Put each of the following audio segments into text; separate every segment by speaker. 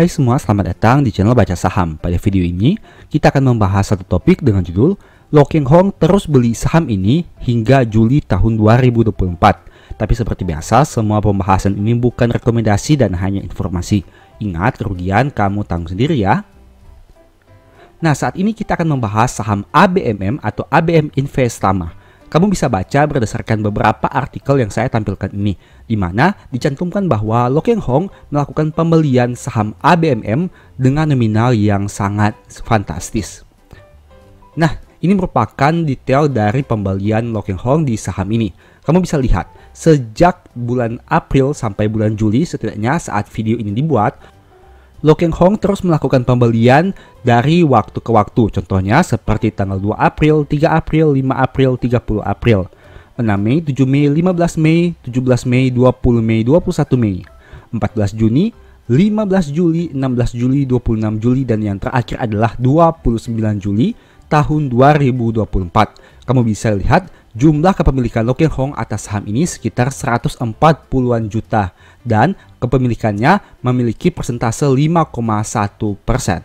Speaker 1: Hai semua, selamat datang di channel Baca Saham. Pada video ini, kita akan membahas satu topik dengan judul Locking Keng Hong terus beli saham ini hingga Juli tahun 2024. Tapi seperti biasa, semua pembahasan ini bukan rekomendasi dan hanya informasi. Ingat, kerugian kamu tanggung sendiri ya. Nah, saat ini kita akan membahas saham ABMM atau ABM Investama. Kamu bisa baca berdasarkan beberapa artikel yang saya tampilkan ini, di mana dicantumkan bahwa Lo Keng Hong melakukan pembelian saham ABMM dengan nominal yang sangat fantastis. Nah, ini merupakan detail dari pembelian Lo Keng Hong di saham ini. Kamu bisa lihat, sejak bulan April sampai bulan Juli setidaknya saat video ini dibuat, Lo Keng Hong terus melakukan pembelian dari waktu ke waktu, contohnya seperti tanggal 2 April, 3 April, 5 April, 30 April, 6 Mei, 7 Mei, 15 Mei, 17 Mei, 20 Mei, 21 Mei, 14 Juni, 15 Juli, 16 Juli, 26 Juli, dan yang terakhir adalah 29 Juli tahun 2024. Kamu bisa lihat Jumlah kepemilikan Lokir Hong atas saham ini sekitar 140-an juta dan kepemilikannya memiliki persentase 5,1 persen.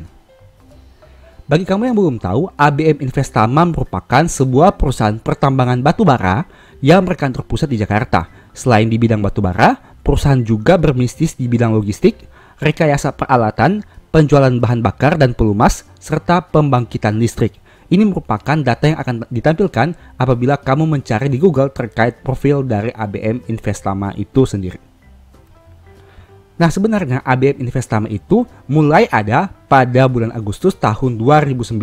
Speaker 1: Bagi kamu yang belum tahu, ABM Investama merupakan sebuah perusahaan pertambangan batu bara yang berkantor pusat di Jakarta. Selain di bidang batu bara, perusahaan juga bermistis di bidang logistik, rekayasa peralatan, penjualan bahan bakar dan pelumas, serta pembangkitan listrik. Ini merupakan data yang akan ditampilkan apabila kamu mencari di Google terkait profil dari ABM Investama itu sendiri. Nah sebenarnya ABM Investama itu mulai ada pada bulan Agustus tahun 2009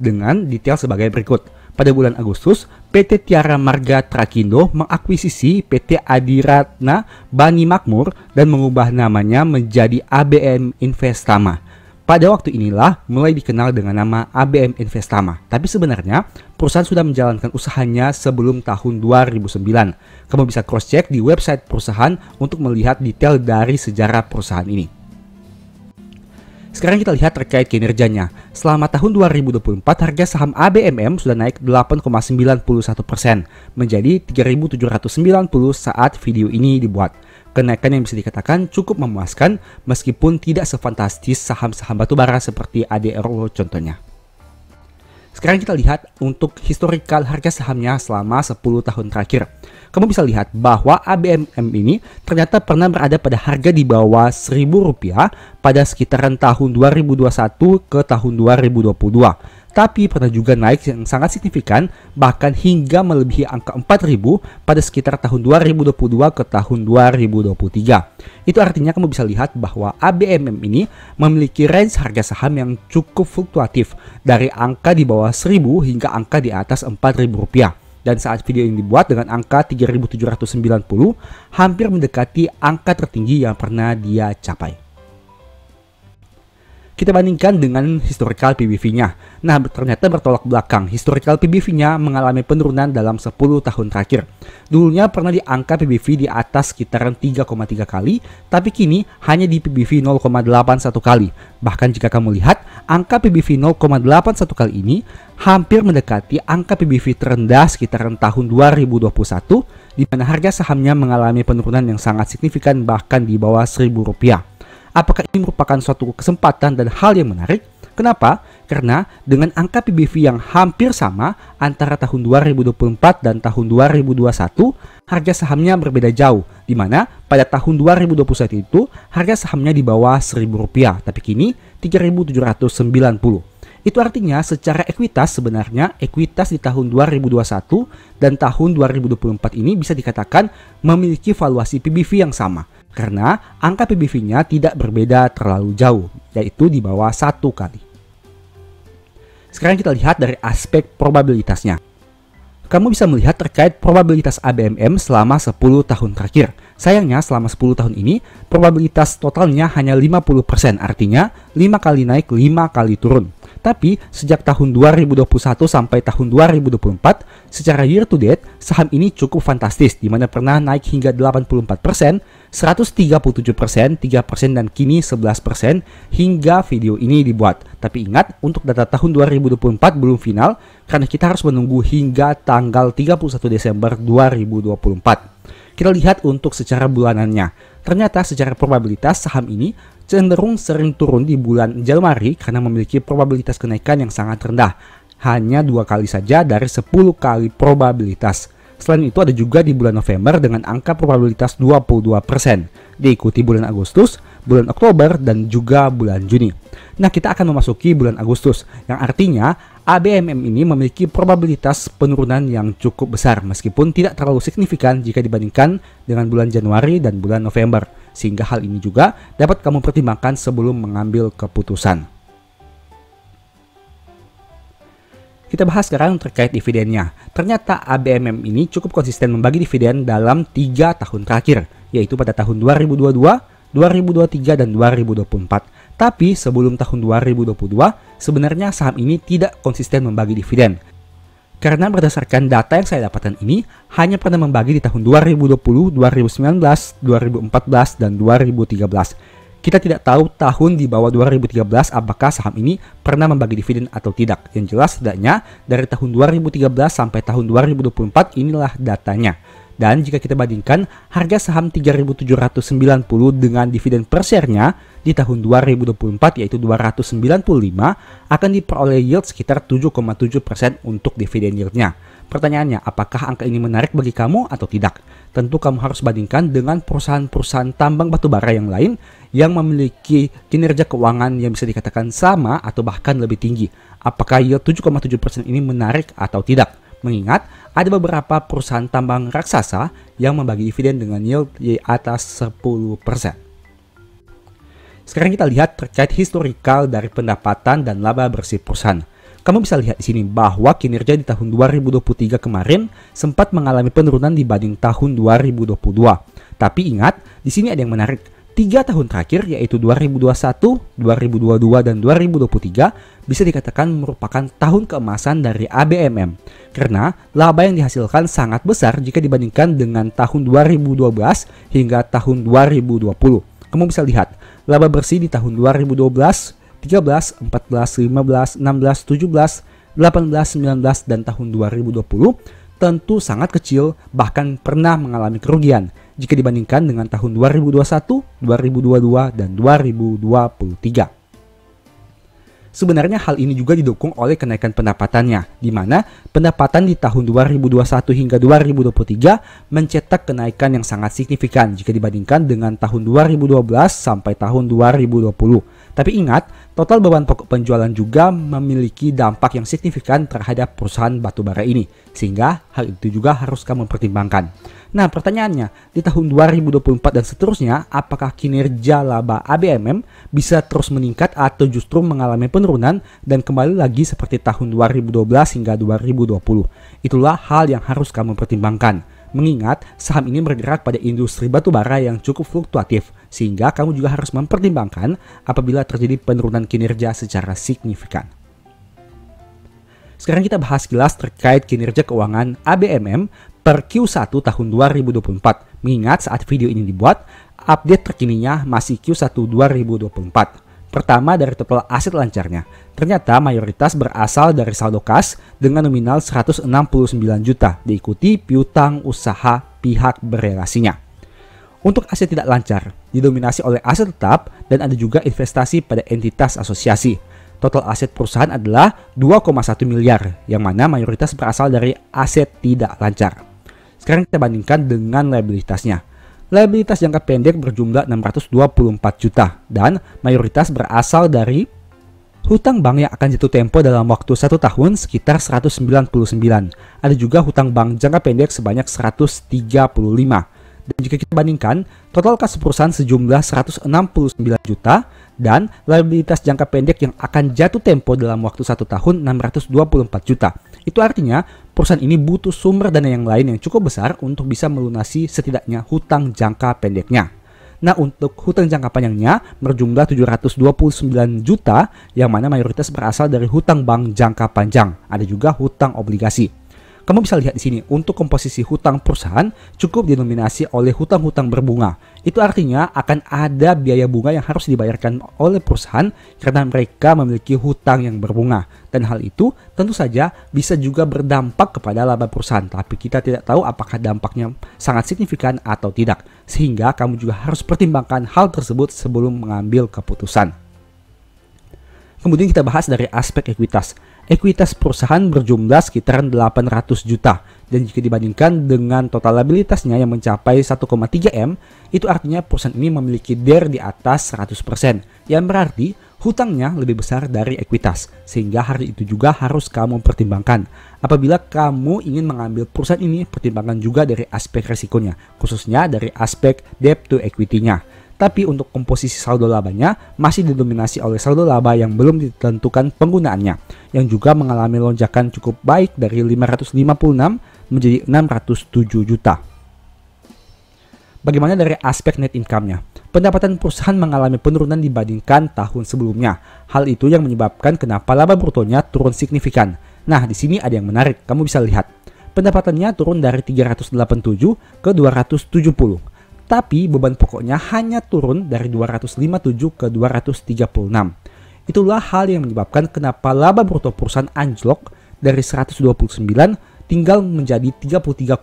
Speaker 1: dengan detail sebagai berikut. Pada bulan Agustus, PT Tiara Marga Trakindo mengakuisisi PT Adiratna Bani Makmur dan mengubah namanya menjadi ABM Investama. Pada waktu inilah mulai dikenal dengan nama ABM Investama. Tapi sebenarnya perusahaan sudah menjalankan usahanya sebelum tahun 2009. Kamu bisa cross check di website perusahaan untuk melihat detail dari sejarah perusahaan ini. Sekarang kita lihat terkait kinerjanya. Selama tahun 2024, harga saham ABMM sudah naik 8,91% menjadi 3.790 saat video ini dibuat. Kenaikan yang bisa dikatakan cukup memuaskan meskipun tidak sefantastis saham-saham batubara seperti ADRO contohnya. Sekarang kita lihat untuk historical harga sahamnya selama 10 tahun terakhir. Kamu bisa lihat bahwa ABMM ini ternyata pernah berada pada harga di bawah Rp1.000 pada sekitaran tahun 2021 ke tahun 2022 tapi pernah juga naik yang sangat signifikan bahkan hingga melebihi angka 4000 pada sekitar tahun 2022 ke tahun 2023. Itu artinya kamu bisa lihat bahwa ABMM ini memiliki range harga saham yang cukup fluktuatif dari angka di bawah 1000 hingga angka di atas 4000 rupiah dan saat video ini dibuat dengan angka 3790 hampir mendekati angka tertinggi yang pernah dia capai kita bandingkan dengan historical PBV-nya. Nah, ternyata bertolak belakang. Historical PBV-nya mengalami penurunan dalam 10 tahun terakhir. Dulunya pernah di angka PBV di atas sekitaran 3,3 kali, tapi kini hanya di PBV 0,81 kali. Bahkan jika kamu lihat, angka PBV 0,81 kali ini hampir mendekati angka PBV terendah sekitaran tahun 2021, di mana harga sahamnya mengalami penurunan yang sangat signifikan bahkan di bawah rp rupiah. Apakah ini merupakan suatu kesempatan dan hal yang menarik? Kenapa? Karena dengan angka PBV yang hampir sama antara tahun 2024 dan tahun 2021, harga sahamnya berbeda jauh. Di mana pada tahun 2021 itu harga sahamnya di bawah Rp1.000, tapi kini 3.790. Itu artinya secara ekuitas sebenarnya ekuitas di tahun 2021 dan tahun 2024 ini bisa dikatakan memiliki valuasi PBV yang sama karena angka PBV-nya tidak berbeda terlalu jauh, yaitu di bawah satu kali. Sekarang kita lihat dari aspek probabilitasnya. Kamu bisa melihat terkait probabilitas ABMM selama 10 tahun terakhir. Sayangnya selama 10 tahun ini, probabilitas totalnya hanya 50%, artinya 5 kali naik, 5 kali turun. Tapi sejak tahun 2021 sampai tahun 2024, secara year to date, saham ini cukup fantastis di mana pernah naik hingga 84%, 137%, persen, 3% persen dan kini 11% persen hingga video ini dibuat. Tapi ingat, untuk data tahun 2024 belum final karena kita harus menunggu hingga tanggal 31 Desember 2024. Kita lihat untuk secara bulanannya. Ternyata secara probabilitas saham ini cenderung sering turun di bulan Januari karena memiliki probabilitas kenaikan yang sangat rendah. Hanya dua kali saja dari 10 kali probabilitas. Selain itu ada juga di bulan November dengan angka probabilitas 22%, diikuti bulan Agustus, bulan Oktober, dan juga bulan Juni. Nah, kita akan memasuki bulan Agustus, yang artinya ABMM ini memiliki probabilitas penurunan yang cukup besar, meskipun tidak terlalu signifikan jika dibandingkan dengan bulan Januari dan bulan November. Sehingga hal ini juga dapat kamu pertimbangkan sebelum mengambil keputusan. Kita bahas sekarang terkait dividennya. Ternyata ABMM ini cukup konsisten membagi dividen dalam 3 tahun terakhir, yaitu pada tahun 2022, 2023, dan 2024. Tapi sebelum tahun 2022, sebenarnya saham ini tidak konsisten membagi dividen. Karena berdasarkan data yang saya dapatkan ini, hanya pernah membagi di tahun 2020, 2019, 2014, dan 2013 kita tidak tahu tahun di bawah 2013 apakah saham ini pernah membagi dividen atau tidak. Yang jelas setidaknya dari tahun 2013 sampai tahun 2024 inilah datanya. Dan jika kita bandingkan harga saham 3.790 dengan dividen per share-nya di tahun 2024 yaitu 295 akan diperoleh yield sekitar 7,7% untuk dividen yield-nya. Pertanyaannya, apakah angka ini menarik bagi kamu atau tidak? Tentu kamu harus bandingkan dengan perusahaan-perusahaan tambang batu bara yang lain yang memiliki kinerja keuangan yang bisa dikatakan sama atau bahkan lebih tinggi. Apakah yield 7,7% ini menarik atau tidak? Mengingat ada beberapa perusahaan tambang raksasa yang membagi dividen dengan yield di atas 10%. Sekarang kita lihat terkait historikal dari pendapatan dan laba bersih perusahaan. Kamu bisa lihat di sini bahwa kinerja di tahun 2023 kemarin sempat mengalami penurunan dibanding tahun 2022. Tapi ingat, di sini ada yang menarik. Tiga tahun terakhir yaitu 2021, 2022, dan 2023 bisa dikatakan merupakan tahun keemasan dari ABMM karena laba yang dihasilkan sangat besar jika dibandingkan dengan tahun 2012 hingga tahun 2020. Kamu bisa lihat, laba bersih di tahun 2012 13, 14, 15, 16, 17, 18, 19, dan tahun 2020 tentu sangat kecil bahkan pernah mengalami kerugian jika dibandingkan dengan tahun 2021, 2022, dan 2023. Sebenarnya hal ini juga didukung oleh kenaikan pendapatannya, di mana pendapatan di tahun 2021 hingga 2023 mencetak kenaikan yang sangat signifikan jika dibandingkan dengan tahun 2012 sampai tahun 2020 tapi ingat, total beban pokok penjualan juga memiliki dampak yang signifikan terhadap perusahaan batubara ini, sehingga hal itu juga harus kamu pertimbangkan. Nah, pertanyaannya, di tahun 2024 dan seterusnya, apakah kinerja laba ABMM bisa terus meningkat atau justru mengalami penurunan dan kembali lagi seperti tahun 2012 hingga 2020? Itulah hal yang harus kamu pertimbangkan. Mengingat saham ini bergerak pada industri batubara yang cukup fluktuatif, sehingga kamu juga harus mempertimbangkan apabila terjadi penurunan kinerja secara signifikan. Sekarang kita bahas kilas terkait kinerja keuangan ABMM per Q1 tahun 2024. Mengingat saat video ini dibuat, update terkininya masih Q1 2024. Pertama dari total aset lancarnya. Ternyata mayoritas berasal dari saldo kas dengan nominal 169 juta, diikuti piutang usaha pihak berelasinya. Untuk aset tidak lancar, didominasi oleh aset tetap dan ada juga investasi pada entitas asosiasi. Total aset perusahaan adalah 2,1 miliar, yang mana mayoritas berasal dari aset tidak lancar. Sekarang kita bandingkan dengan liabilitasnya liabilitas jangka pendek berjumlah 624 juta dan mayoritas berasal dari hutang bank yang akan jatuh tempo dalam waktu satu tahun sekitar 199. Ada juga hutang bank jangka pendek sebanyak 135. Dan jika kita bandingkan, total kas perusahaan sejumlah 169 juta dan liabilitas jangka pendek yang akan jatuh tempo dalam waktu satu tahun 624 juta. Itu artinya perusahaan ini butuh sumber dana yang lain yang cukup besar untuk bisa melunasi setidaknya hutang jangka pendeknya. Nah, untuk hutang jangka panjangnya berjumlah 729 juta yang mana mayoritas berasal dari hutang bank jangka panjang. Ada juga hutang obligasi. Kamu bisa lihat di sini, untuk komposisi hutang perusahaan cukup dinominasi oleh hutang-hutang berbunga. Itu artinya akan ada biaya bunga yang harus dibayarkan oleh perusahaan karena mereka memiliki hutang yang berbunga. Dan hal itu tentu saja bisa juga berdampak kepada laba perusahaan, tapi kita tidak tahu apakah dampaknya sangat signifikan atau tidak. Sehingga kamu juga harus pertimbangkan hal tersebut sebelum mengambil keputusan. Kemudian kita bahas dari aspek ekuitas. Ekuitas perusahaan berjumlah sekitaran 800 juta dan jika dibandingkan dengan total labilitasnya yang mencapai 1,3 M, itu artinya perusahaan ini memiliki DER di atas 100%, yang berarti hutangnya lebih besar dari ekuitas, sehingga hari itu juga harus kamu pertimbangkan. Apabila kamu ingin mengambil perusahaan ini, pertimbangkan juga dari aspek resikonya, khususnya dari aspek debt to equity-nya. Tapi untuk komposisi saldo labanya masih didominasi oleh saldo laba yang belum ditentukan penggunaannya, yang juga mengalami lonjakan cukup baik dari 556 menjadi 607 juta. Bagaimana dari aspek net income-nya? Pendapatan perusahaan mengalami penurunan dibandingkan tahun sebelumnya. Hal itu yang menyebabkan kenapa laba brutonya turun signifikan. Nah, di sini ada yang menarik, kamu bisa lihat. Pendapatannya turun dari 387 ke 270 tapi beban pokoknya hanya turun dari 257 ke 236. Itulah hal yang menyebabkan kenapa laba bruto perusahaan anjlok dari 129 tinggal menjadi 33,7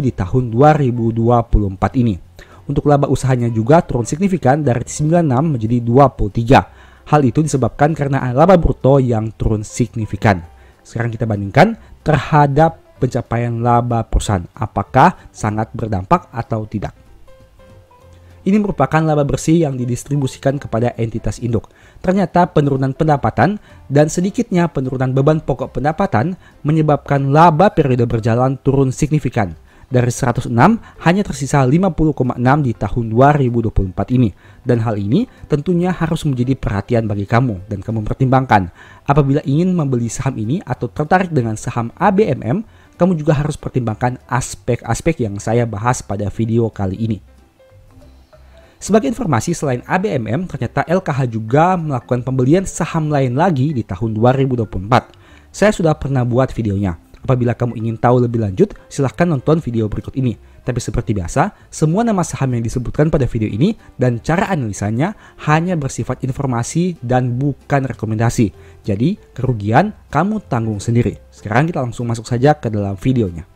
Speaker 1: di tahun 2024 ini. Untuk laba usahanya juga turun signifikan dari 96 menjadi 23. Hal itu disebabkan karena laba bruto yang turun signifikan. Sekarang kita bandingkan terhadap pencapaian laba perusahaan, apakah sangat berdampak atau tidak. Ini merupakan laba bersih yang didistribusikan kepada entitas induk. Ternyata penurunan pendapatan dan sedikitnya penurunan beban pokok pendapatan menyebabkan laba periode berjalan turun signifikan. Dari 106 hanya tersisa 50,6 di tahun 2024 ini. Dan hal ini tentunya harus menjadi perhatian bagi kamu dan kamu pertimbangkan. Apabila ingin membeli saham ini atau tertarik dengan saham ABMM, kamu juga harus pertimbangkan aspek-aspek yang saya bahas pada video kali ini. Sebagai informasi, selain ABMM, ternyata LKH juga melakukan pembelian saham lain lagi di tahun 2024. Saya sudah pernah buat videonya. Apabila kamu ingin tahu lebih lanjut, silahkan nonton video berikut ini. Tapi seperti biasa, semua nama saham yang disebutkan pada video ini dan cara analisanya hanya bersifat informasi dan bukan rekomendasi. Jadi, kerugian kamu tanggung sendiri. Sekarang kita langsung masuk saja ke dalam videonya.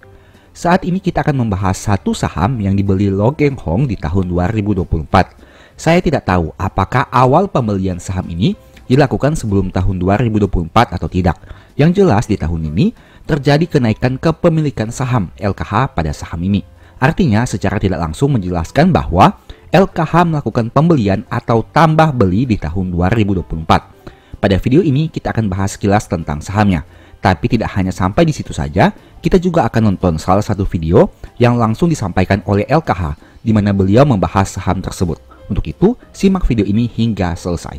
Speaker 1: Saat ini kita akan membahas satu saham yang dibeli Lo Geng Hong di tahun 2024. Saya tidak tahu apakah awal pembelian saham ini dilakukan sebelum tahun 2024 atau tidak. Yang jelas di tahun ini terjadi kenaikan kepemilikan saham LKH pada saham ini. Artinya secara tidak langsung menjelaskan bahwa LKH melakukan pembelian atau tambah beli di tahun 2024. Pada video ini kita akan bahas sekilas tentang sahamnya. Tapi tidak hanya sampai di situ saja, kita juga akan nonton salah satu video yang langsung disampaikan oleh LKH di mana beliau membahas saham tersebut. Untuk itu, simak video ini hingga selesai.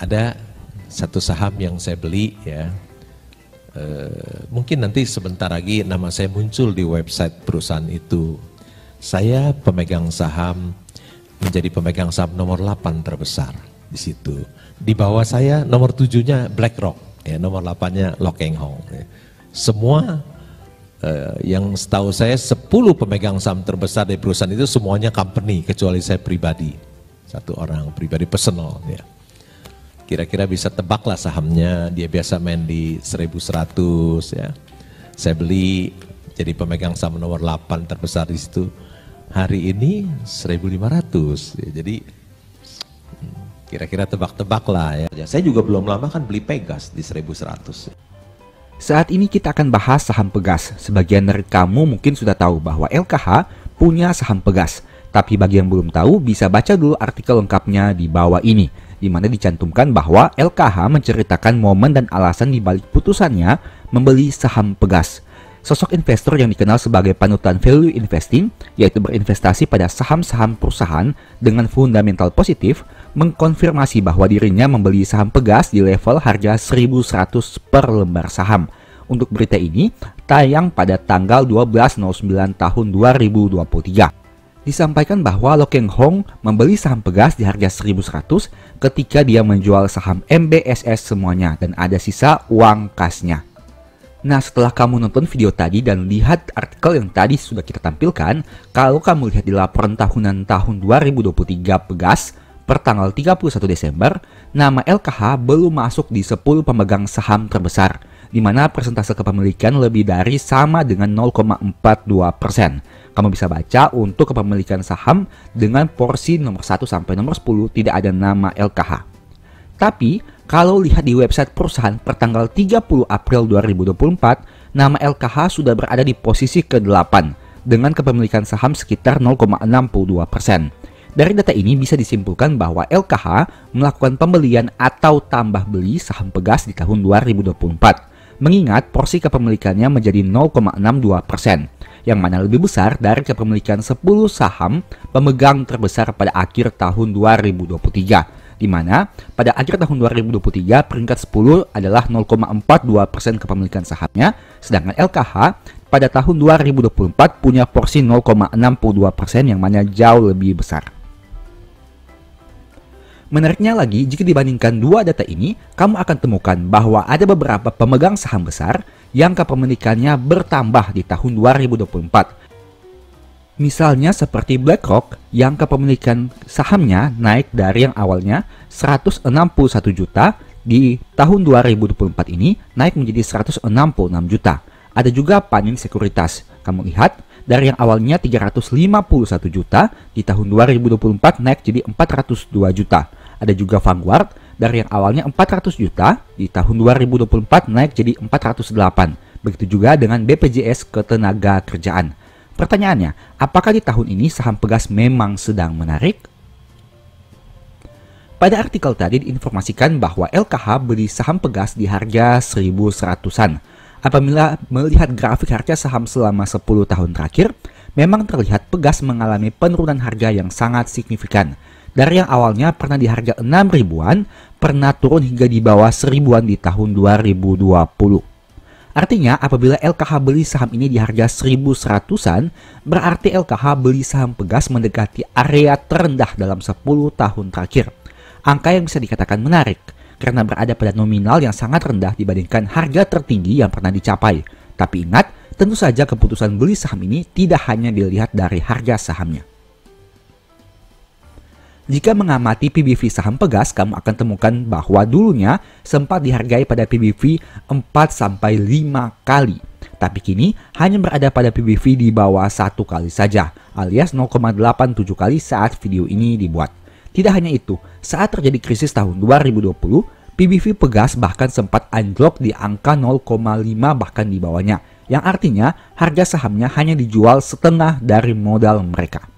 Speaker 1: Ada satu saham yang saya beli ya, e, mungkin nanti sebentar lagi nama saya muncul di website perusahaan itu. Saya pemegang saham menjadi pemegang saham nomor 8 terbesar di situ. Di bawah saya nomor tujuhnya Black Rock, ya, nomor delapannya Locking Hong. Ya. Semua eh, yang setahu saya sepuluh pemegang saham terbesar di perusahaan itu semuanya company kecuali saya pribadi. Satu orang pribadi personal ya. Kira-kira bisa tebaklah sahamnya, dia biasa main di 1100 ya. Saya beli jadi pemegang saham nomor 8 terbesar di situ. Hari ini 1500 ya. Jadi Kira-kira tebak-tebak lah ya. Saya juga belum lama kan beli Pegas di 1100. Saat ini kita akan bahas saham Pegas. Sebagian dari kamu mungkin sudah tahu bahwa LKH punya saham Pegas. Tapi bagi yang belum tahu bisa baca dulu artikel lengkapnya di bawah ini di mana dicantumkan bahwa LKH menceritakan momen dan alasan di balik putusannya membeli saham Pegas. Sosok investor yang dikenal sebagai panutan value investing, yaitu berinvestasi pada saham-saham perusahaan dengan fundamental positif, mengkonfirmasi bahwa dirinya membeli saham Pegas di level harga 1100 per lembar saham. Untuk berita ini tayang pada tanggal 12.09 tahun 2023 disampaikan bahwa Lo Keng Hong membeli saham Pegas di harga 1100 ketika dia menjual saham MBSS semuanya dan ada sisa uang kasnya. Nah setelah kamu nonton video tadi dan lihat artikel yang tadi sudah kita tampilkan, kalau kamu lihat di laporan tahunan tahun 2023 Pegas, Pertanggal 31 Desember, nama LKH belum masuk di 10 pemegang saham terbesar, di mana persentase kepemilikan lebih dari sama dengan 0,42%. Kamu bisa baca untuk kepemilikan saham dengan porsi nomor 1 sampai nomor 10 tidak ada nama LKH. Tapi, kalau lihat di website perusahaan pertanggal 30 April 2024, nama LKH sudah berada di posisi ke-8 dengan kepemilikan saham sekitar 0,62 persen. Dari data ini bisa disimpulkan bahwa LKH melakukan pembelian atau tambah beli saham Pegas di tahun 2024, mengingat porsi kepemilikannya menjadi 0,62%, persen, yang mana lebih besar dari kepemilikan 10 saham pemegang terbesar pada akhir tahun 2023 di mana pada akhir tahun 2023 peringkat 10 adalah 0,42% persen kepemilikan sahamnya, sedangkan LKH pada tahun 2024 punya porsi 0,62% persen yang mana jauh lebih besar. Menariknya lagi, jika dibandingkan dua data ini, kamu akan temukan bahwa ada beberapa pemegang saham besar yang kepemilikannya bertambah di tahun 2024. Misalnya seperti BlackRock yang kepemilikan sahamnya naik dari yang awalnya 161 juta di tahun 2024 ini naik menjadi 166 juta. Ada juga Panin Sekuritas. Kamu lihat dari yang awalnya 351 juta di tahun 2024 naik jadi 402 juta. Ada juga Vanguard dari yang awalnya 400 juta di tahun 2024 naik jadi 408. Begitu juga dengan BPJS Ketenaga Kerjaan. Pertanyaannya, apakah di tahun ini saham Pegas memang sedang menarik? Pada artikel tadi diinformasikan bahwa LKH beli saham Pegas di harga 1100-an. Apabila melihat grafik harga saham selama 10 tahun terakhir, memang terlihat Pegas mengalami penurunan harga yang sangat signifikan dari yang awalnya pernah di harga 6 ribuan, pernah turun hingga di bawah seribuan di tahun 2020. Artinya, apabila LKH beli saham ini di harga 1100-an, berarti LKH beli saham Pegas mendekati area terendah dalam 10 tahun terakhir. Angka yang bisa dikatakan menarik, karena berada pada nominal yang sangat rendah dibandingkan harga tertinggi yang pernah dicapai. Tapi ingat, tentu saja keputusan beli saham ini tidak hanya dilihat dari harga sahamnya. Jika mengamati PBV saham Pegas, kamu akan temukan bahwa dulunya sempat dihargai pada PBV 4 sampai 5 kali. Tapi kini hanya berada pada PBV di bawah satu kali saja, alias 0,87 kali saat video ini dibuat. Tidak hanya itu, saat terjadi krisis tahun 2020, PBV Pegas bahkan sempat anjlok di angka 0,5 bahkan di bawahnya, yang artinya harga sahamnya hanya dijual setengah dari modal mereka.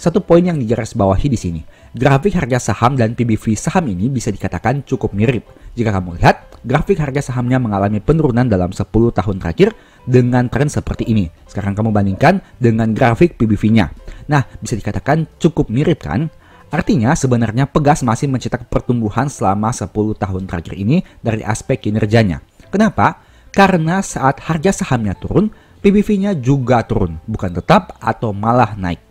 Speaker 1: Satu poin yang digaris bawahi di sini, Grafik harga saham dan PBV saham ini bisa dikatakan cukup mirip. Jika kamu lihat, grafik harga sahamnya mengalami penurunan dalam 10 tahun terakhir dengan tren seperti ini. Sekarang kamu bandingkan dengan grafik PBV-nya. Nah, bisa dikatakan cukup mirip kan? Artinya sebenarnya Pegas masih mencetak pertumbuhan selama 10 tahun terakhir ini dari aspek kinerjanya. Kenapa? Karena saat harga sahamnya turun, PBV-nya juga turun, bukan tetap atau malah naik.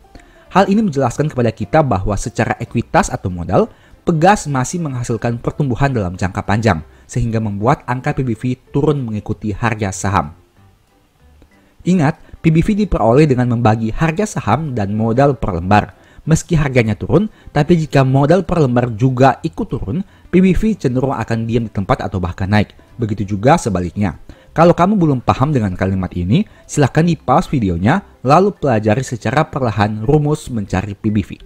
Speaker 1: Hal ini menjelaskan kepada kita bahwa secara ekuitas atau modal, Pegas masih menghasilkan pertumbuhan dalam jangka panjang, sehingga membuat angka PBV turun mengikuti harga saham. Ingat, PBV diperoleh dengan membagi harga saham dan modal per lembar. Meski harganya turun, tapi jika modal per lembar juga ikut turun, PBV cenderung akan diam di tempat atau bahkan naik. Begitu juga sebaliknya. Kalau kamu belum paham dengan kalimat ini, silahkan di pause videonya, lalu pelajari secara perlahan rumus mencari PBV.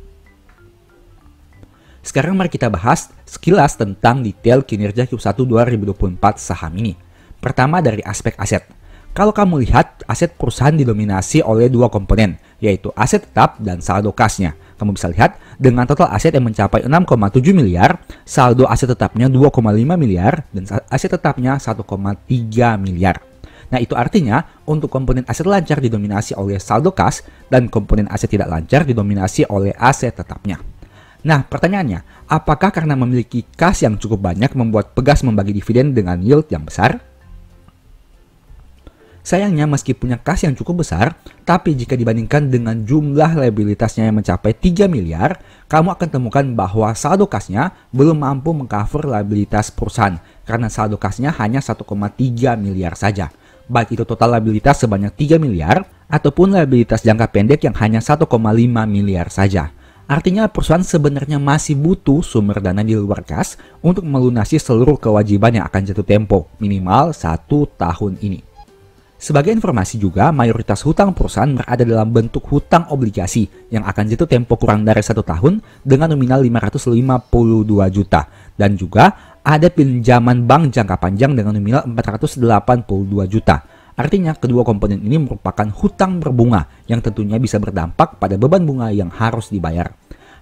Speaker 1: Sekarang mari kita bahas sekilas tentang detail kinerja Q1 2024 saham ini. Pertama dari aspek aset. Kalau kamu lihat, aset perusahaan didominasi oleh dua komponen, yaitu aset tetap dan saldo kasnya. Kamu bisa lihat, dengan total aset yang mencapai 6,7 miliar, saldo aset tetapnya 2,5 miliar, dan aset tetapnya 1,3 miliar. Nah, itu artinya untuk komponen aset lancar didominasi oleh saldo kas dan komponen aset tidak lancar didominasi oleh aset tetapnya. Nah, pertanyaannya, apakah karena memiliki kas yang cukup banyak membuat Pegas membagi dividen dengan yield yang besar? Sayangnya meski punya kas yang cukup besar, tapi jika dibandingkan dengan jumlah liabilitasnya yang mencapai 3 miliar, kamu akan temukan bahwa saldo kasnya belum mampu mengcover liabilitas perusahaan karena saldo kasnya hanya 1,3 miliar saja. Baik itu total liabilitas sebanyak 3 miliar ataupun liabilitas jangka pendek yang hanya 1,5 miliar saja. Artinya perusahaan sebenarnya masih butuh sumber dana di luar kas untuk melunasi seluruh kewajiban yang akan jatuh tempo minimal satu tahun ini. Sebagai informasi juga, mayoritas hutang perusahaan berada dalam bentuk hutang obligasi yang akan jatuh tempo kurang dari satu tahun dengan nominal 552 juta. Dan juga ada pinjaman bank jangka panjang dengan nominal 482 juta. Artinya kedua komponen ini merupakan hutang berbunga yang tentunya bisa berdampak pada beban bunga yang harus dibayar.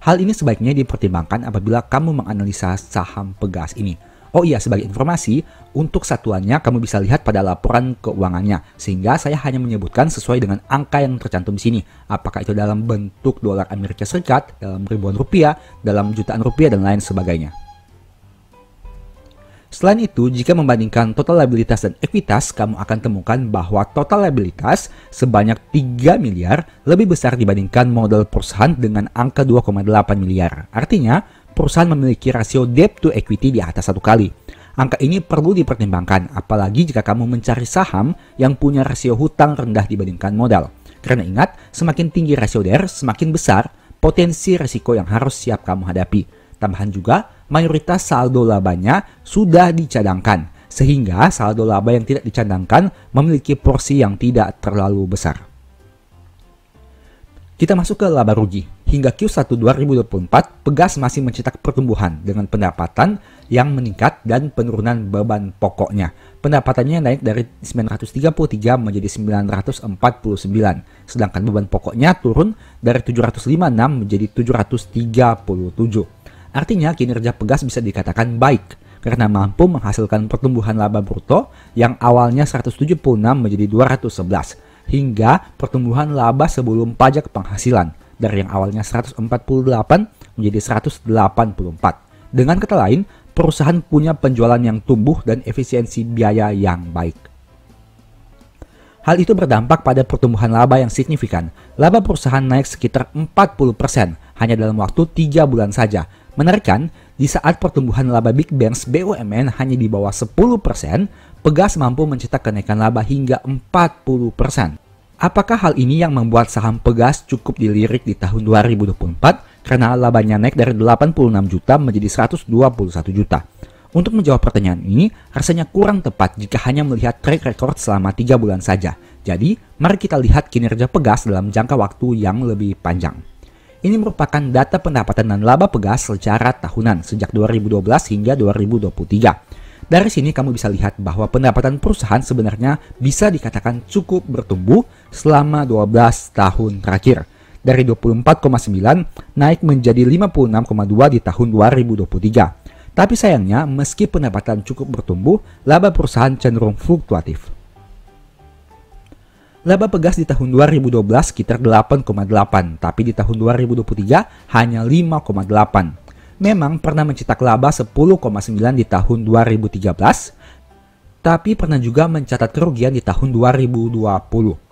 Speaker 1: Hal ini sebaiknya dipertimbangkan apabila kamu menganalisa saham pegas ini. Oh iya, sebagai informasi, untuk satuannya kamu bisa lihat pada laporan keuangannya, sehingga saya hanya menyebutkan sesuai dengan angka yang tercantum di sini. Apakah itu dalam bentuk dolar Amerika Serikat, dalam ribuan rupiah, dalam jutaan rupiah, dan lain sebagainya. Selain itu, jika membandingkan total liabilitas dan ekuitas, kamu akan temukan bahwa total liabilitas sebanyak 3 miliar lebih besar dibandingkan modal perusahaan dengan angka 2,8 miliar. Artinya, perusahaan memiliki rasio debt to equity di atas satu kali. Angka ini perlu dipertimbangkan, apalagi jika kamu mencari saham yang punya rasio hutang rendah dibandingkan modal. Karena ingat, semakin tinggi rasio DER, semakin besar potensi risiko yang harus siap kamu hadapi. Tambahan juga, mayoritas saldo labanya sudah dicadangkan, sehingga saldo laba yang tidak dicadangkan memiliki porsi yang tidak terlalu besar. Kita masuk ke laba rugi. Hingga Q1 2024, Pegas masih mencetak pertumbuhan dengan pendapatan yang meningkat dan penurunan beban pokoknya. Pendapatannya naik dari 933 menjadi 949, sedangkan beban pokoknya turun dari 756 menjadi 737. Artinya kinerja Pegas bisa dikatakan baik karena mampu menghasilkan pertumbuhan laba bruto yang awalnya 176 menjadi 211 hingga pertumbuhan laba sebelum pajak penghasilan dari yang awalnya 148 menjadi 184. Dengan kata lain, perusahaan punya penjualan yang tumbuh dan efisiensi biaya yang baik. Hal itu berdampak pada pertumbuhan laba yang signifikan. Laba perusahaan naik sekitar 40% hanya dalam waktu 3 bulan saja. Menarik di saat pertumbuhan laba Big Banks BUMN hanya di bawah 10%, Pegas mampu mencetak kenaikan laba hingga 40%. Apakah hal ini yang membuat saham Pegas cukup dilirik di tahun 2024 karena labanya naik dari 86 juta menjadi 121 juta? Untuk menjawab pertanyaan ini, rasanya kurang tepat jika hanya melihat track record selama 3 bulan saja. Jadi, mari kita lihat kinerja Pegas dalam jangka waktu yang lebih panjang. Ini merupakan data pendapatan dan laba Pegas secara tahunan sejak 2012 hingga 2023. Dari sini kamu bisa lihat bahwa pendapatan perusahaan sebenarnya bisa dikatakan cukup bertumbuh selama 12 tahun terakhir dari 24,9 naik menjadi 56,2 di tahun 2023. Tapi sayangnya, meski pendapatan cukup bertumbuh, laba perusahaan cenderung fluktuatif. Laba pegas di tahun 2012 sekitar 8,8, tapi di tahun 2023 hanya 5,8. Memang pernah mencetak laba 10,9 di tahun 2013, tapi pernah juga mencatat kerugian di tahun 2020.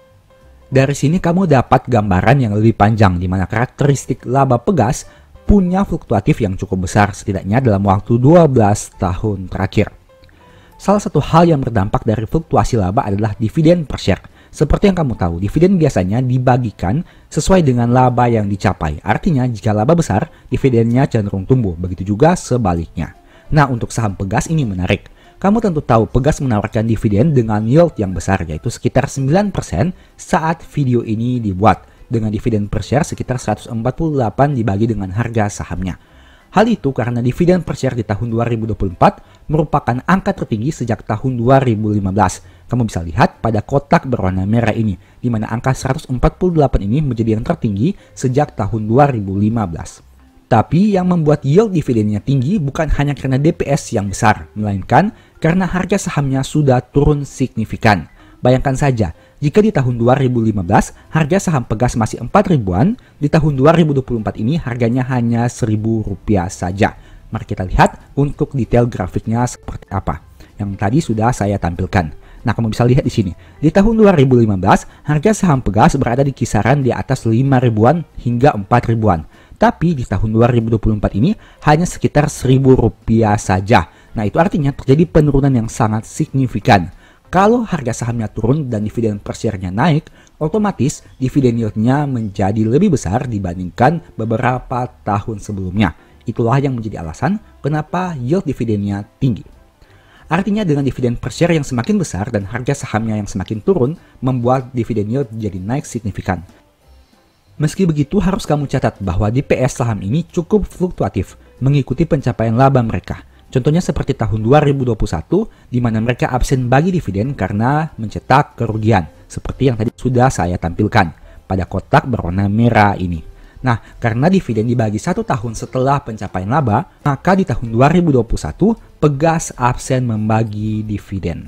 Speaker 1: Dari sini kamu dapat gambaran yang lebih panjang di mana karakteristik laba pegas punya fluktuatif yang cukup besar setidaknya dalam waktu 12 tahun terakhir. Salah satu hal yang berdampak dari fluktuasi laba adalah dividen per share. Seperti yang kamu tahu, dividen biasanya dibagikan sesuai dengan laba yang dicapai. Artinya, jika laba besar, dividennya cenderung tumbuh. Begitu juga sebaliknya. Nah, untuk saham pegas ini menarik kamu tentu tahu Pegas menawarkan dividen dengan yield yang besar yaitu sekitar 9% saat video ini dibuat dengan dividen per share sekitar 148 dibagi dengan harga sahamnya. Hal itu karena dividen per share di tahun 2024 merupakan angka tertinggi sejak tahun 2015. Kamu bisa lihat pada kotak berwarna merah ini, di mana angka 148 ini menjadi yang tertinggi sejak tahun 2015. Tapi yang membuat yield dividennya tinggi bukan hanya karena DPS yang besar, melainkan karena harga sahamnya sudah turun signifikan. Bayangkan saja, jika di tahun 2015 harga saham Pegas masih 4 ribuan, di tahun 2024 ini harganya hanya 1000 rupiah saja. Mari kita lihat untuk detail grafiknya seperti apa. Yang tadi sudah saya tampilkan. Nah, kamu bisa lihat di sini. Di tahun 2015, harga saham Pegas berada di kisaran di atas 5 ribuan hingga 4 ribuan. Tapi di tahun 2024 ini hanya sekitar 1000 rupiah saja. Nah itu artinya terjadi penurunan yang sangat signifikan. Kalau harga sahamnya turun dan dividen per share-nya naik, otomatis dividen yield-nya menjadi lebih besar dibandingkan beberapa tahun sebelumnya. Itulah yang menjadi alasan kenapa yield dividennya tinggi. Artinya dengan dividen per share yang semakin besar dan harga sahamnya yang semakin turun, membuat dividen yield jadi naik signifikan. Meski begitu harus kamu catat bahwa DPS saham ini cukup fluktuatif, mengikuti pencapaian laba mereka. Contohnya seperti tahun 2021, di mana mereka absen bagi dividen karena mencetak kerugian, seperti yang tadi sudah saya tampilkan pada kotak berwarna merah ini. Nah, karena dividen dibagi satu tahun setelah pencapaian laba, maka di tahun 2021, Pegas absen membagi dividen.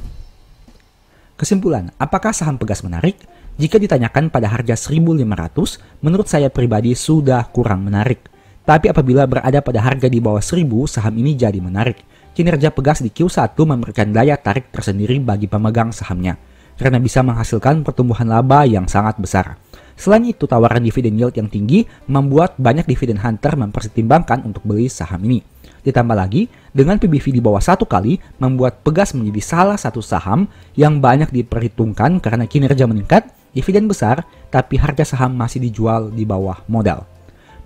Speaker 1: Kesimpulan, apakah saham Pegas menarik? Jika ditanyakan pada harga 1500, menurut saya pribadi sudah kurang menarik tapi apabila berada pada harga di bawah 1000, saham ini jadi menarik. Kinerja pegas di Q1 memberikan daya tarik tersendiri bagi pemegang sahamnya, karena bisa menghasilkan pertumbuhan laba yang sangat besar. Selain itu, tawaran dividen yield yang tinggi membuat banyak dividen hunter mempersetimbangkan untuk beli saham ini. Ditambah lagi, dengan PBV di bawah satu kali, membuat Pegas menjadi salah satu saham yang banyak diperhitungkan karena kinerja meningkat, dividen besar, tapi harga saham masih dijual di bawah modal.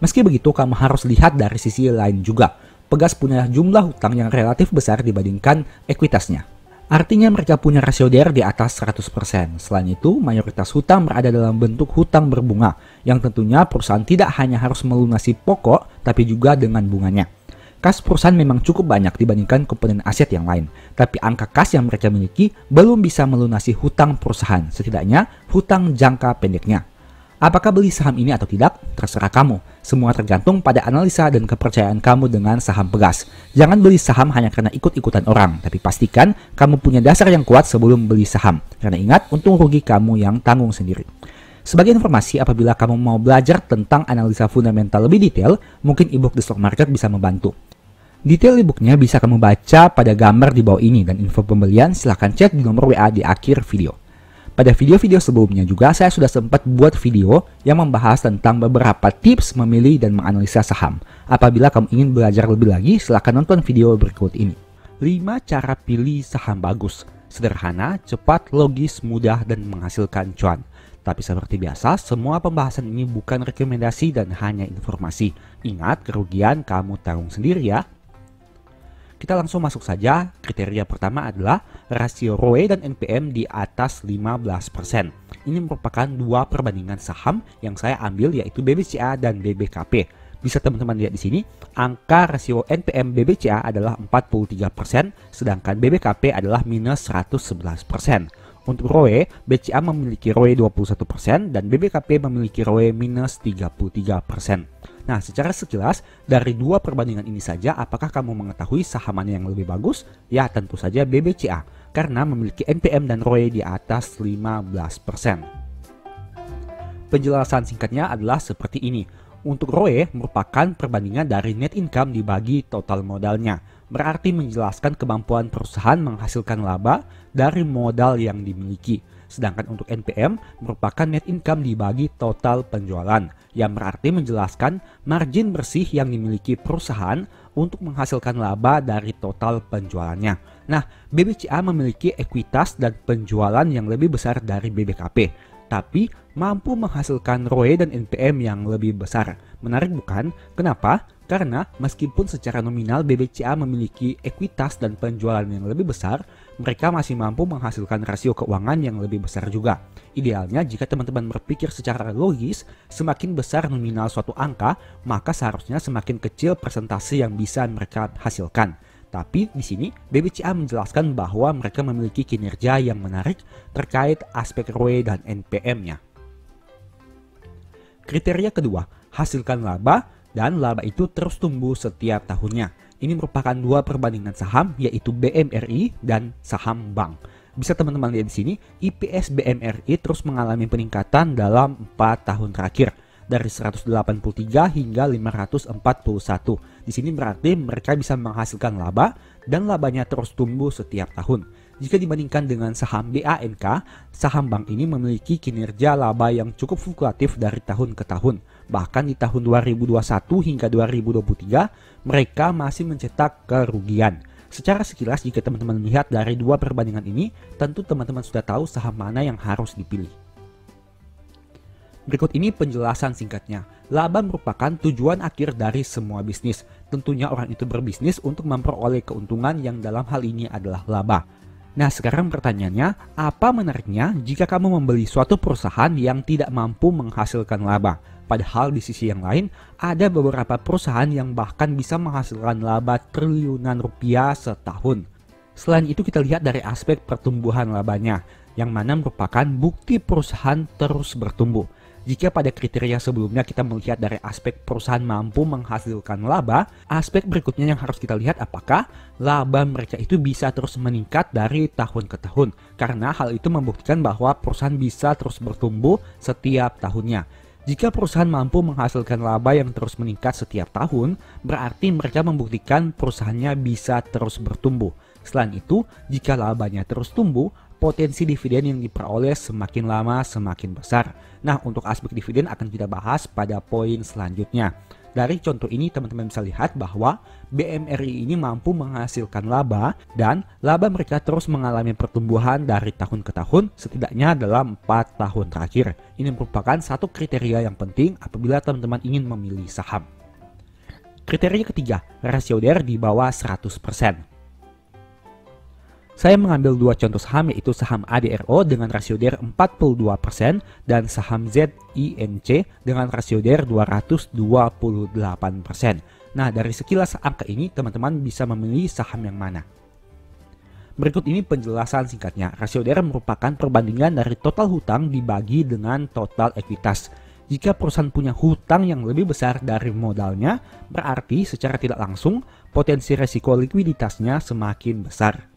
Speaker 1: Meski begitu, kamu harus lihat dari sisi lain juga. Pegas punya jumlah hutang yang relatif besar dibandingkan ekuitasnya. Artinya mereka punya rasio DR di atas 100%. Selain itu, mayoritas hutang berada dalam bentuk hutang berbunga, yang tentunya perusahaan tidak hanya harus melunasi pokok, tapi juga dengan bunganya. Kas perusahaan memang cukup banyak dibandingkan komponen aset yang lain, tapi angka kas yang mereka miliki belum bisa melunasi hutang perusahaan, setidaknya hutang jangka pendeknya. Apakah beli saham ini atau tidak? Terserah kamu. Semua tergantung pada analisa dan kepercayaan kamu dengan saham pegas. Jangan beli saham hanya karena ikut-ikutan orang, tapi pastikan kamu punya dasar yang kuat sebelum beli saham. Karena ingat, untung rugi kamu yang tanggung sendiri. Sebagai informasi, apabila kamu mau belajar tentang analisa fundamental lebih detail, mungkin ebook The Stock Market bisa membantu. Detail e-booknya bisa kamu baca pada gambar di bawah ini dan info pembelian silahkan cek di nomor WA di akhir video. Pada video-video sebelumnya juga saya sudah sempat buat video yang membahas tentang beberapa tips memilih dan menganalisa saham. Apabila kamu ingin belajar lebih lagi, silahkan nonton video berikut ini. 5 cara pilih saham bagus. Sederhana, cepat, logis, mudah, dan menghasilkan cuan. Tapi seperti biasa, semua pembahasan ini bukan rekomendasi dan hanya informasi. Ingat, kerugian kamu tanggung sendiri ya. Kita langsung masuk saja. Kriteria pertama adalah rasio ROE dan NPM di atas 15%. Ini merupakan dua perbandingan saham yang saya ambil yaitu BBCA dan BBKP. Bisa teman-teman lihat di sini, angka rasio NPM BBCA adalah 43%, sedangkan BBKP adalah minus 111%. Untuk ROE, BCA memiliki ROE 21% dan BBKP memiliki ROE minus 33%. Nah, secara sekilas dari dua perbandingan ini saja apakah kamu mengetahui sahamannya yang lebih bagus? Ya, tentu saja BBCA karena memiliki NPM dan ROE di atas 15%. Penjelasan singkatnya adalah seperti ini. Untuk ROE merupakan perbandingan dari net income dibagi total modalnya, berarti menjelaskan kemampuan perusahaan menghasilkan laba dari modal yang dimiliki. Sedangkan untuk NPM merupakan net income dibagi total penjualan, yang berarti menjelaskan margin bersih yang dimiliki perusahaan untuk menghasilkan laba dari total penjualannya. Nah, BBCA memiliki ekuitas dan penjualan yang lebih besar dari BBKP, tapi mampu menghasilkan ROE dan NPM yang lebih besar. Menarik bukan? Kenapa? Karena meskipun secara nominal BBCA memiliki ekuitas dan penjualan yang lebih besar, mereka masih mampu menghasilkan rasio keuangan yang lebih besar juga. Idealnya jika teman-teman berpikir secara logis, semakin besar nominal suatu angka, maka seharusnya semakin kecil persentase yang bisa mereka hasilkan. Tapi di sini BBCA menjelaskan bahwa mereka memiliki kinerja yang menarik terkait aspek ROE dan NPM-nya. Kriteria kedua, hasilkan laba dan laba itu terus tumbuh setiap tahunnya. Ini merupakan dua perbandingan saham yaitu BMRI dan saham bank. Bisa teman-teman lihat di sini, IPS BMRI terus mengalami peningkatan dalam 4 tahun terakhir dari 183 hingga 541. Di sini berarti mereka bisa menghasilkan laba dan labanya terus tumbuh setiap tahun. Jika dibandingkan dengan saham BANK, saham bank ini memiliki kinerja laba yang cukup fluktuatif dari tahun ke tahun. Bahkan di tahun 2021 hingga 2023, mereka masih mencetak kerugian. Secara sekilas jika teman-teman melihat dari dua perbandingan ini, tentu teman-teman sudah tahu saham mana yang harus dipilih. Berikut ini penjelasan singkatnya. Laba merupakan tujuan akhir dari semua bisnis. Tentunya orang itu berbisnis untuk memperoleh keuntungan yang dalam hal ini adalah laba. Nah sekarang pertanyaannya, apa menariknya jika kamu membeli suatu perusahaan yang tidak mampu menghasilkan laba? Padahal di sisi yang lain, ada beberapa perusahaan yang bahkan bisa menghasilkan laba triliunan rupiah setahun. Selain itu kita lihat dari aspek pertumbuhan labanya, yang mana merupakan bukti perusahaan terus bertumbuh. Jika pada kriteria sebelumnya kita melihat dari aspek perusahaan mampu menghasilkan laba, aspek berikutnya yang harus kita lihat apakah laba mereka itu bisa terus meningkat dari tahun ke tahun. Karena hal itu membuktikan bahwa perusahaan bisa terus bertumbuh setiap tahunnya. Jika perusahaan mampu menghasilkan laba yang terus meningkat setiap tahun, berarti mereka membuktikan perusahaannya bisa terus bertumbuh. Selain itu, jika labanya terus tumbuh, potensi dividen yang diperoleh semakin lama semakin besar. Nah, untuk aspek dividen akan kita bahas pada poin selanjutnya. Dari contoh ini teman-teman bisa lihat bahwa BMRI ini mampu menghasilkan laba dan laba mereka terus mengalami pertumbuhan dari tahun ke tahun setidaknya dalam 4 tahun terakhir. Ini merupakan satu kriteria yang penting apabila teman-teman ingin memilih saham. Kriteria ketiga, rasio DER di bawah 100%. Saya mengambil dua contoh saham yaitu saham ADRO dengan rasio DER 42% dan saham ZINC dengan rasio DER 228%. Nah, dari sekilas angka ini teman-teman bisa memilih saham yang mana. Berikut ini penjelasan singkatnya. Rasio DER merupakan perbandingan dari total hutang dibagi dengan total ekuitas. Jika perusahaan punya hutang yang lebih besar dari modalnya, berarti secara tidak langsung potensi resiko likuiditasnya semakin besar.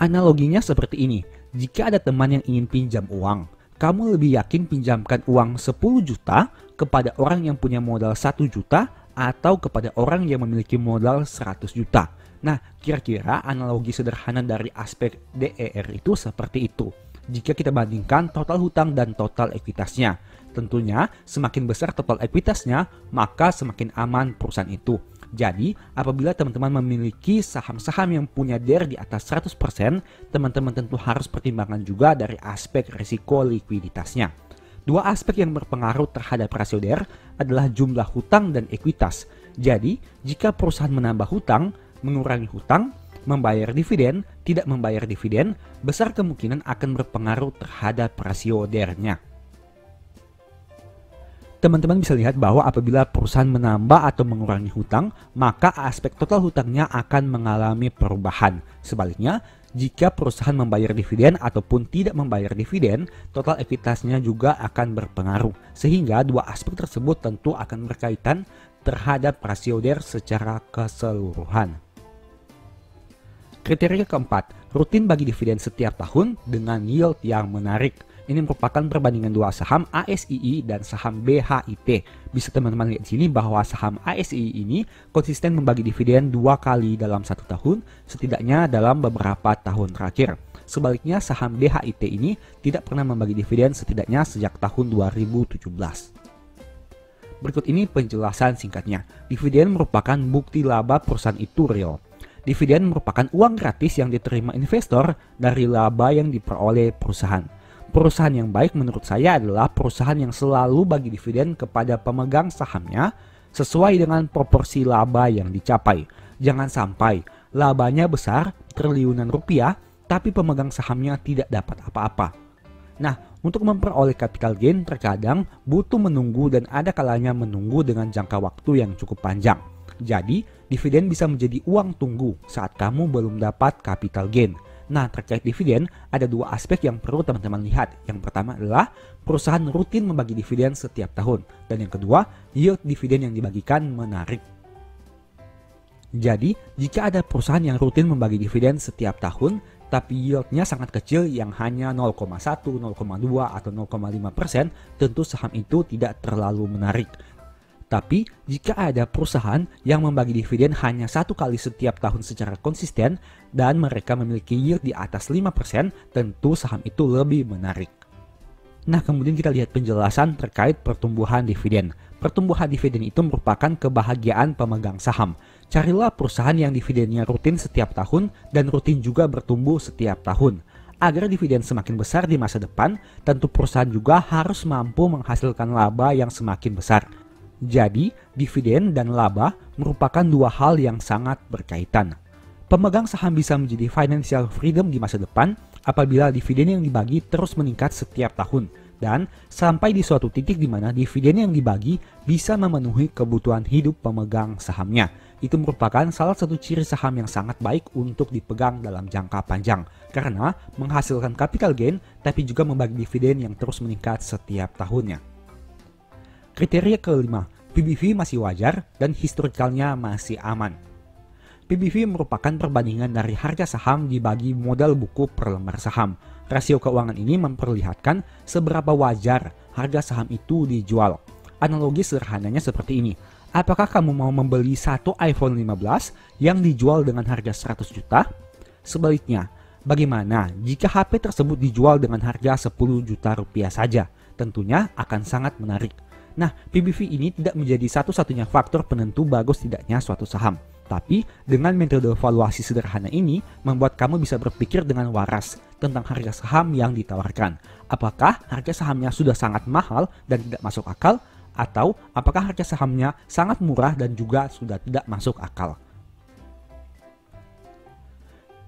Speaker 1: Analoginya seperti ini, jika ada teman yang ingin pinjam uang, kamu lebih yakin pinjamkan uang 10 juta kepada orang yang punya modal 1 juta atau kepada orang yang memiliki modal 100 juta. Nah, kira-kira analogi sederhana dari aspek DER itu seperti itu jika kita bandingkan total hutang dan total ekuitasnya. Tentunya, semakin besar total ekuitasnya, maka semakin aman perusahaan itu. Jadi, apabila teman-teman memiliki saham-saham yang punya DER di atas 100%, teman-teman tentu harus pertimbangkan juga dari aspek risiko likuiditasnya. Dua aspek yang berpengaruh terhadap rasio DER adalah jumlah hutang dan ekuitas. Jadi, jika perusahaan menambah hutang, mengurangi hutang, membayar dividen, tidak membayar dividen, besar kemungkinan akan berpengaruh terhadap rasio DER-nya teman-teman bisa lihat bahwa apabila perusahaan menambah atau mengurangi hutang, maka aspek total hutangnya akan mengalami perubahan. Sebaliknya, jika perusahaan membayar dividen ataupun tidak membayar dividen, total ekuitasnya juga akan berpengaruh. Sehingga dua aspek tersebut tentu akan berkaitan terhadap rasio DER secara keseluruhan. Kriteria keempat, rutin bagi dividen setiap tahun dengan yield yang menarik. Ini merupakan perbandingan dua saham ASII dan saham BHIT. Bisa teman-teman lihat di sini bahwa saham ASII ini konsisten membagi dividen dua kali dalam satu tahun, setidaknya dalam beberapa tahun terakhir. Sebaliknya saham BHIT ini tidak pernah membagi dividen setidaknya sejak tahun 2017. Berikut ini penjelasan singkatnya. Dividen merupakan bukti laba perusahaan itu real. Dividen merupakan uang gratis yang diterima investor dari laba yang diperoleh perusahaan. Perusahaan yang baik menurut saya adalah perusahaan yang selalu bagi dividen kepada pemegang sahamnya sesuai dengan proporsi laba yang dicapai. Jangan sampai labanya besar, triliunan rupiah, tapi pemegang sahamnya tidak dapat apa-apa. Nah, untuk memperoleh capital gain terkadang butuh menunggu dan ada kalanya menunggu dengan jangka waktu yang cukup panjang. Jadi, dividen bisa menjadi uang tunggu saat kamu belum dapat capital gain. Nah, terkait dividen, ada dua aspek yang perlu teman-teman lihat. Yang pertama adalah perusahaan rutin membagi dividen setiap tahun. Dan yang kedua, yield dividen yang dibagikan menarik. Jadi, jika ada perusahaan yang rutin membagi dividen setiap tahun, tapi yieldnya sangat kecil yang hanya 0,1, 0,2, atau 0,5 persen, tentu saham itu tidak terlalu menarik. Tapi, jika ada perusahaan yang membagi dividen hanya satu kali setiap tahun secara konsisten dan mereka memiliki yield di atas 5%, tentu saham itu lebih menarik. Nah, kemudian kita lihat penjelasan terkait pertumbuhan dividen. Pertumbuhan dividen itu merupakan kebahagiaan pemegang saham. Carilah perusahaan yang dividennya rutin setiap tahun dan rutin juga bertumbuh setiap tahun agar dividen semakin besar di masa depan, tentu perusahaan juga harus mampu menghasilkan laba yang semakin besar. Jadi, dividen dan laba merupakan dua hal yang sangat berkaitan. Pemegang saham bisa menjadi financial freedom di masa depan apabila dividen yang dibagi terus meningkat setiap tahun dan sampai di suatu titik di mana dividen yang dibagi bisa memenuhi kebutuhan hidup pemegang sahamnya. Itu merupakan salah satu ciri saham yang sangat baik untuk dipegang dalam jangka panjang karena menghasilkan capital gain tapi juga membagi dividen yang terus meningkat setiap tahunnya. Kriteria kelima, PBV masih wajar dan historikalnya masih aman. PBV merupakan perbandingan dari harga saham dibagi modal buku per lembar saham. Rasio keuangan ini memperlihatkan seberapa wajar harga saham itu dijual. Analogi sederhananya seperti ini. Apakah kamu mau membeli satu iPhone 15 yang dijual dengan harga 100 juta? Sebaliknya, bagaimana jika HP tersebut dijual dengan harga 10 juta rupiah saja? Tentunya akan sangat menarik Nah, PBV ini tidak menjadi satu-satunya faktor penentu bagus tidaknya suatu saham. Tapi, dengan metode valuasi sederhana ini, membuat kamu bisa berpikir dengan waras tentang harga saham yang ditawarkan. Apakah harga sahamnya sudah sangat mahal dan tidak masuk akal, atau apakah harga sahamnya sangat murah dan juga sudah tidak masuk akal.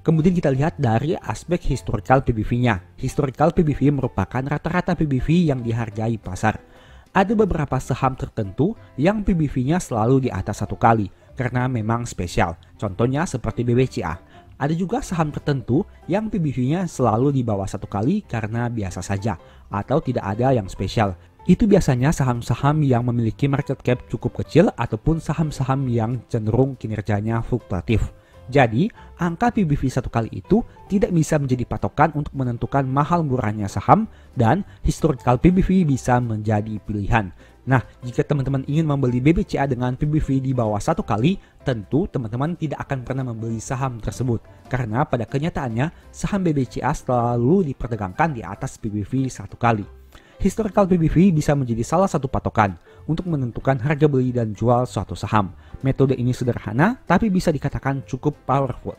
Speaker 1: Kemudian kita lihat dari aspek historical PBV-nya. Historical PBV merupakan rata-rata PBV yang dihargai pasar ada beberapa saham tertentu yang PBV-nya selalu di atas satu kali karena memang spesial, contohnya seperti BBCA. Ada juga saham tertentu yang PBV-nya selalu di bawah satu kali karena biasa saja atau tidak ada yang spesial. Itu biasanya saham-saham yang memiliki market cap cukup kecil ataupun saham-saham yang cenderung kinerjanya fluktuatif. Jadi, angka PBV satu kali itu tidak bisa menjadi patokan untuk menentukan mahal murahnya saham dan historical PBV bisa menjadi pilihan. Nah, jika teman-teman ingin membeli BBCA dengan PBV di bawah satu kali, tentu teman-teman tidak akan pernah membeli saham tersebut. Karena pada kenyataannya, saham BBCA selalu diperdagangkan di atas PBV satu kali. Historical PBV bisa menjadi salah satu patokan untuk menentukan harga beli dan jual suatu saham. Metode ini sederhana, tapi bisa dikatakan cukup powerful.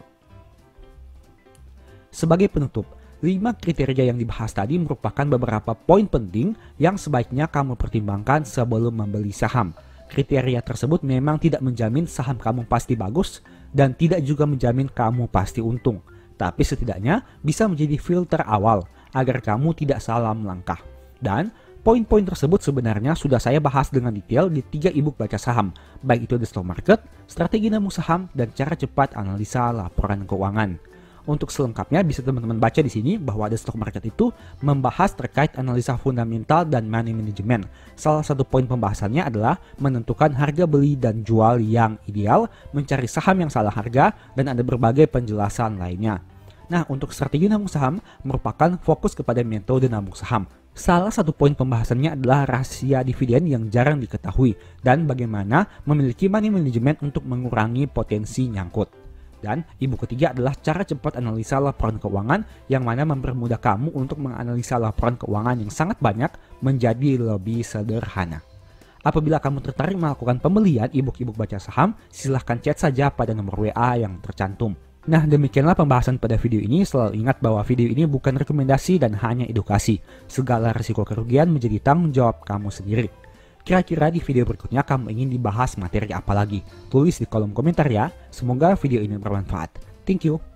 Speaker 1: Sebagai penutup, lima kriteria yang dibahas tadi merupakan beberapa poin penting yang sebaiknya kamu pertimbangkan sebelum membeli saham. Kriteria tersebut memang tidak menjamin saham kamu pasti bagus dan tidak juga menjamin kamu pasti untung. Tapi setidaknya bisa menjadi filter awal agar kamu tidak salah melangkah. Dan Poin-poin tersebut sebenarnya sudah saya bahas dengan detail di tiga e baca saham, baik itu The Stock Market, Strategi Namu Saham, dan Cara Cepat Analisa Laporan Keuangan. Untuk selengkapnya bisa teman-teman baca di sini bahwa The Stock Market itu membahas terkait analisa fundamental dan money management. Salah satu poin pembahasannya adalah menentukan harga beli dan jual yang ideal, mencari saham yang salah harga, dan ada berbagai penjelasan lainnya. Nah, untuk strategi nabung saham merupakan fokus kepada metode nabung saham, Salah satu poin pembahasannya adalah rahasia dividen yang jarang diketahui dan bagaimana memiliki money management untuk mengurangi potensi nyangkut. Dan ibu ketiga adalah cara cepat analisa laporan keuangan yang mana mempermudah kamu untuk menganalisa laporan keuangan yang sangat banyak menjadi lebih sederhana. Apabila kamu tertarik melakukan pembelian ibu-ibu baca saham, silahkan chat saja pada nomor WA yang tercantum. Nah, demikianlah pembahasan pada video ini. Selalu ingat bahwa video ini bukan rekomendasi dan hanya edukasi. Segala risiko kerugian menjadi tanggung jawab kamu sendiri. Kira-kira di video berikutnya kamu ingin dibahas materi apa lagi? Tulis di kolom komentar ya. Semoga video ini bermanfaat. Thank you.